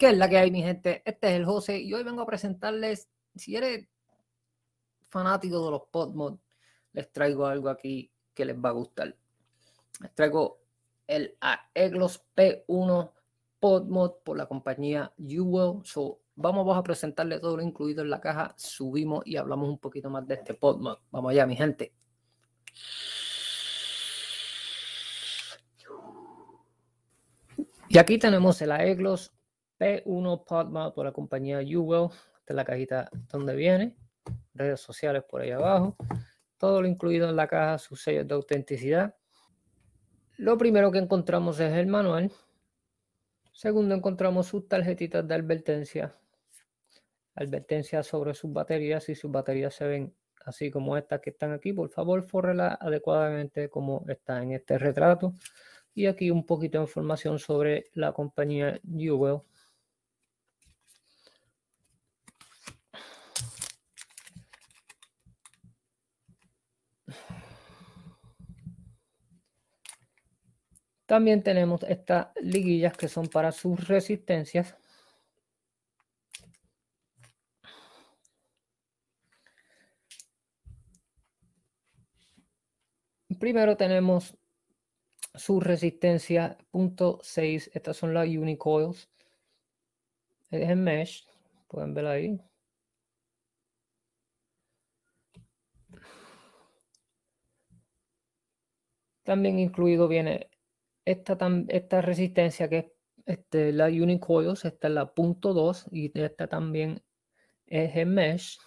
¿Qué es la que hay, mi gente? Este es el José y hoy vengo a presentarles, si eres fanático de los podmod, les traigo algo aquí que les va a gustar. Les traigo el Aeglos P1 podmod por la compañía Uwell. So, vamos, a presentarles todo lo incluido en la caja, subimos y hablamos un poquito más de este podmod. Vamos allá, mi gente. Y aquí tenemos el Aeglos P1 PODMAP por la compañía YouWell. Esta es la cajita donde viene. Redes sociales por ahí abajo. Todo lo incluido en la caja, sus sellos de autenticidad. Lo primero que encontramos es el manual. Segundo, encontramos sus tarjetitas de advertencia. Advertencia sobre sus baterías. Si sus baterías se ven así como estas que están aquí, por favor, fórrela adecuadamente como está en este retrato. Y aquí un poquito de información sobre la compañía Yuwell También tenemos estas liguillas que son para sus resistencias. Primero tenemos su resistencia .6. Estas son las unicoils. Es en mesh. Pueden ver ahí. También incluido viene esta, esta resistencia que es este, la Unicoils, esta es la punto .2 y esta también es el mesh.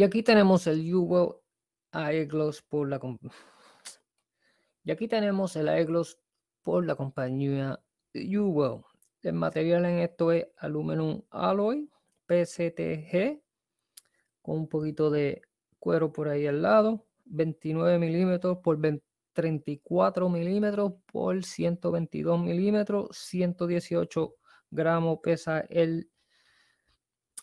Y aquí tenemos el Yugo Aeglos por la y aquí tenemos el Aeglos por la compañía Yugo. El material en esto es aluminum alloy PCTG con un poquito de cuero por ahí al lado, 29 milímetros por 34 milímetros por 122 milímetros, 118 gramos pesa el,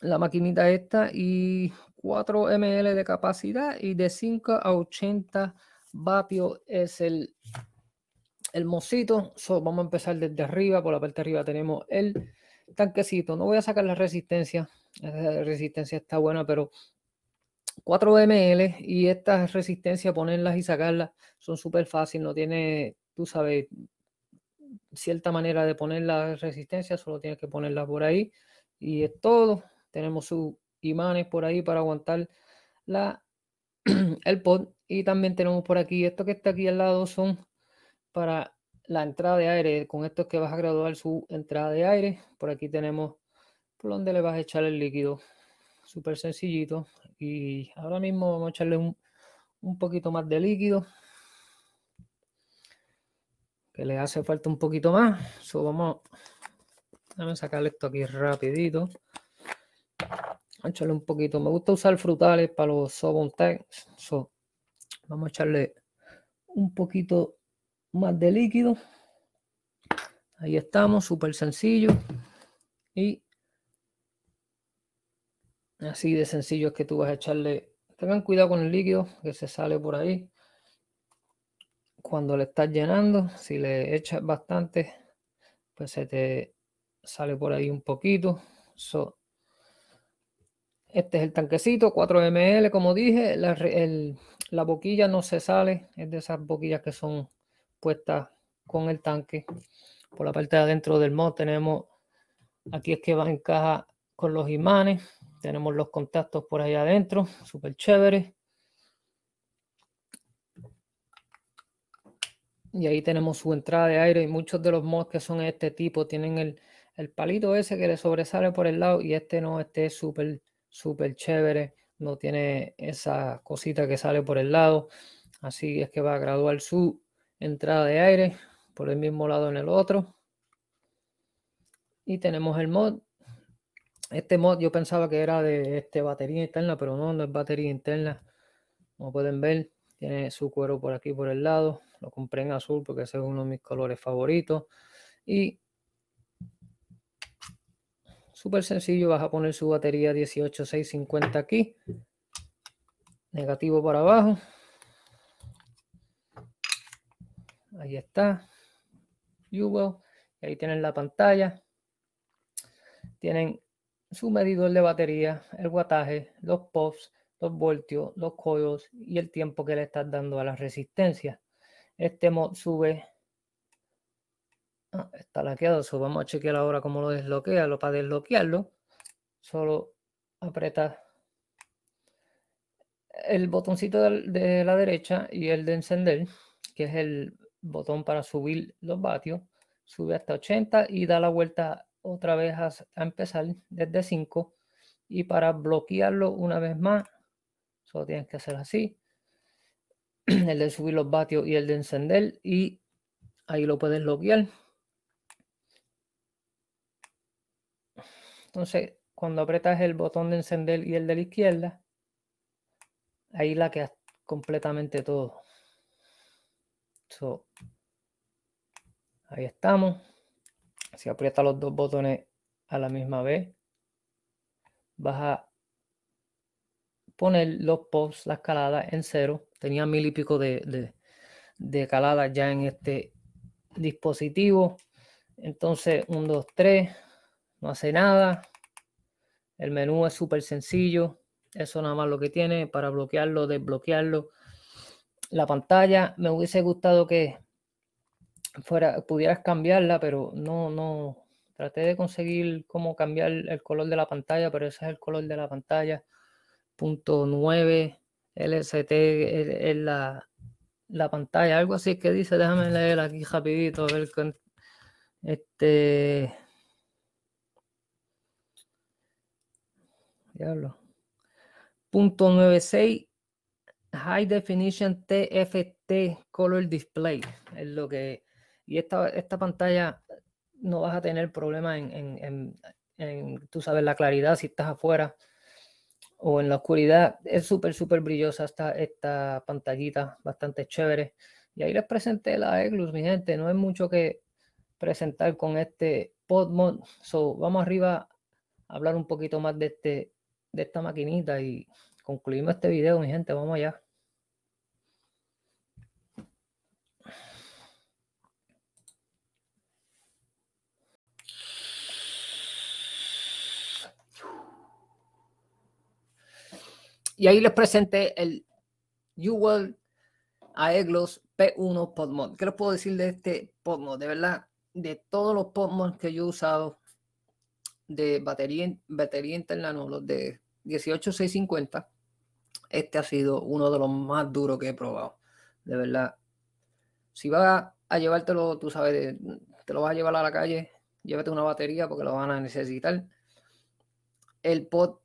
la maquinita esta y 4 ml de capacidad y de 5 a 80 vatios es el, el mocito. vamos a empezar desde arriba, por la parte de arriba tenemos el tanquecito. No voy a sacar la resistencia, la resistencia está buena, pero 4 ml y estas resistencias, ponerlas y sacarlas, son súper fácil, no tiene, tú sabes, cierta manera de poner la resistencia, solo tienes que ponerla por ahí y es todo. Tenemos su imanes por ahí para aguantar la, el pod. Y también tenemos por aquí, esto que está aquí al lado son para la entrada de aire. Con esto es que vas a graduar su entrada de aire. Por aquí tenemos por donde le vas a echar el líquido. Súper sencillito. Y ahora mismo vamos a echarle un, poquito más de líquido que le hace falta un poquito más. vamos, a sacarle esto aquí rapidito echarle un poquito. Me gusta usar frutales para los sobon So, vamos a echarle un poquito más de líquido. Ahí estamos, súper sencillo. Y así de sencillo es que tú vas a echarle. Tengan cuidado con el líquido que se sale por ahí. Cuando le estás llenando, si le echas bastante, pues se te sale por ahí un poquito. Este es el tanquecito, 4 ml, como dije. La, boquilla no se sale, es de esas boquillas que son puestas con el tanque. Por la parte de adentro del mod tenemos, aquí es que va en caja con los imanes. Tenemos los contactos por ahí adentro, súper chévere. Y ahí tenemos su entrada de aire y muchos de los mods que son este tipo tienen el, el palito ese que le sobresale por el lado y este no, este es súper súper chévere, no tiene esa cosita que sale por el lado, así es que va a graduar su entrada de aire por el mismo lado en el otro. Y tenemos el mod. Este mod yo pensaba que era de este batería interna, pero no, no es batería interna. Como pueden ver, tiene su cuero por aquí por el lado. Lo compré en azul porque ese es uno de mis colores favoritos. Y Súper sencillo, vas a poner su batería 18650 aquí. Negativo para abajo. Ahí está. Y ahí tienen la pantalla. Tienen su medidor de batería, el guataje, los pops, los voltios, los coils y el tiempo que le estás dando a las resistencias. Este mod sube Ah, está laqueado. eso vamos a chequear ahora cómo lo lo Para desbloquearlo, solo apretar el botoncito de la derecha y el de encender, que es el botón para subir los vatios, sube hasta 80 y da la vuelta otra vez a empezar desde 5. Y para bloquearlo una vez más, solo tienes que hacer así. El de subir los vatios y el de encender y ahí lo puedes bloquear. Entonces, cuando apretas el botón de encender y el de la izquierda, ahí la que completamente todo. ahí estamos. Si aprietas los dos botones a la misma vez, vas a poner los posts las caladas en cero. Tenía mil y pico de, de, caladas ya en este dispositivo. Entonces, un, dos, tres no hace nada. El menú es súper sencillo. Eso nada más lo que tiene para bloquearlo, desbloquearlo. La pantalla me hubiese gustado que fuera, pudieras cambiarla, pero no, no. Traté de conseguir cómo cambiar el color de la pantalla, pero ese es el color de la pantalla. Punto 9, LST es la, la pantalla. Algo así que dice, déjame leer aquí rapidito, a ver. Este Diablo. Punto 96 High Definition TFT Color Display. Es lo que. Y esta, esta pantalla no vas a tener problema en, en, tú sabes, la claridad si estás afuera o en la oscuridad. Es súper, súper brillosa esta, esta pantallita, bastante chévere. Y ahí les presenté la Eglus, mi gente. No hay mucho que presentar con este PodMod. So, vamos arriba a hablar un poquito más de este de esta maquinita y concluimos este video, mi gente. Vamos allá. Y ahí les presenté el UWorld Aeglos P1 Podmod. ¿Qué les puedo decir de este Podmod? De verdad, de todos los Podmods que yo he usado, de batería, batería interna, no, los de 18650. Este ha sido uno de los más duros que he probado. De verdad. Si vas a llevártelo, tú sabes, te lo vas a llevar a la calle, llévate una batería porque lo van a necesitar. El pod,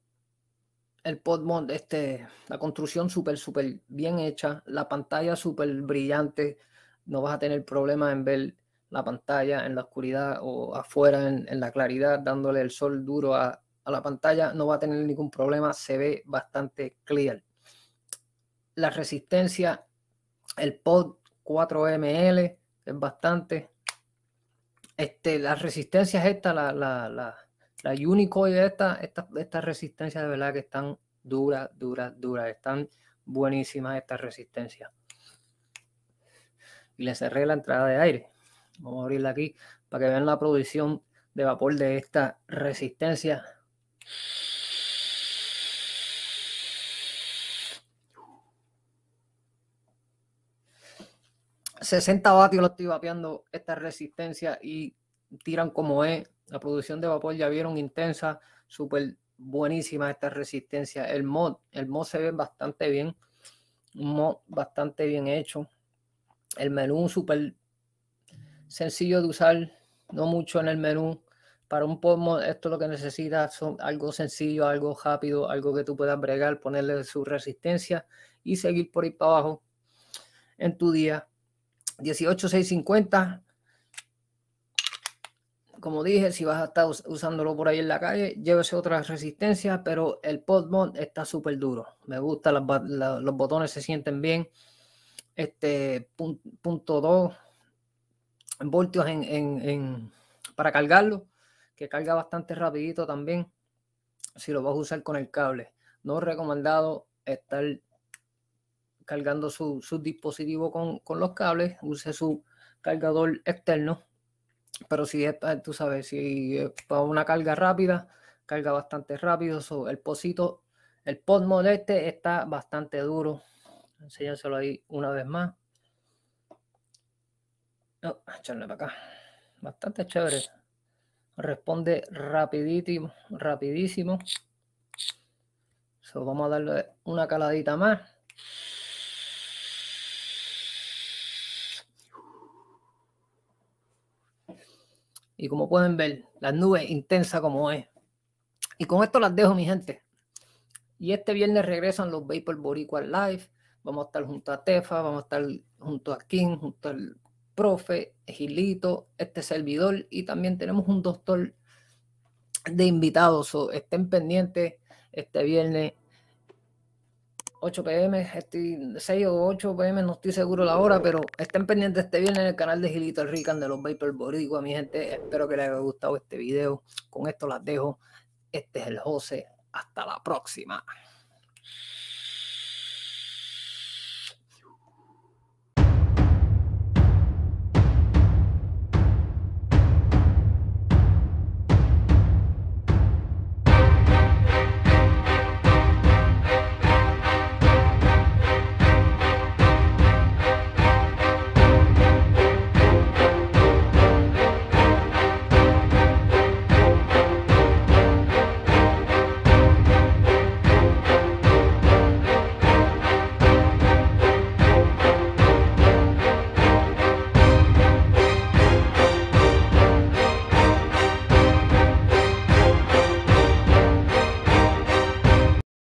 el pod este, la construcción súper, súper bien hecha, la pantalla súper brillante, no vas a tener problema en ver la pantalla en la oscuridad o afuera en la claridad, dándole el sol duro a, a la pantalla, no va a tener ningún problema, se ve bastante clear. La resistencia, el pod 4 ml, es bastante. Este, las resistencias esta la, la, la, la esta, estas esta resistencias de verdad que están duras, duras, duras, están buenísimas estas resistencias. Y le cerré la entrada de aire. Vamos a abrirla aquí para que vean la producción de vapor de esta resistencia 60 vatios lo estoy vapeando esta resistencia y tiran como es. La producción de vapor ya vieron intensa, súper buenísima esta resistencia. El mod, el mod se ve bastante bien, un mod bastante bien hecho. El menú súper sencillo de usar, no mucho en el menú para un pomo, esto lo que necesitas son algo sencillo, algo rápido, algo que tú puedas bregar, ponerle su resistencia y seguir por ahí para abajo en tu día. 18650. Como dije, si vas a estar usándolo por ahí en la calle, llévese otra resistencia, pero el podmod está súper duro. Me gusta, los botones se sienten bien. Este punto 2 voltios para cargarlo carga bastante rapidito también si lo vas a usar con el cable. No recomendado estar cargando su, dispositivo con, los cables, use su cargador externo. Pero si tú sabes, si es para una carga rápida, carga bastante rápido. So, el posito, el pod moleste está bastante duro. Enséñaselo ahí una vez más. No, oh, echarle para acá. Bastante chévere. Responde rapidísimo, rapidísimo. vamos a darle una caladita más. Y como pueden ver, la nube intensa como es. Y con esto las dejo, mi gente. Y este viernes regresan los Vapor Boricua Live. Vamos a estar junto a Tefa, vamos a estar junto a King, junto al profe, Gilito, este servidor y también tenemos un doctor de invitados. estén pendientes este viernes 8 pm, 6 o 8 pm, no estoy seguro la hora, pero estén pendientes este viernes en el canal de Gilito Rican de los Vapor Boricua, mi gente. Espero que les haya gustado este video. Con esto las dejo. Este es el José. Hasta la próxima.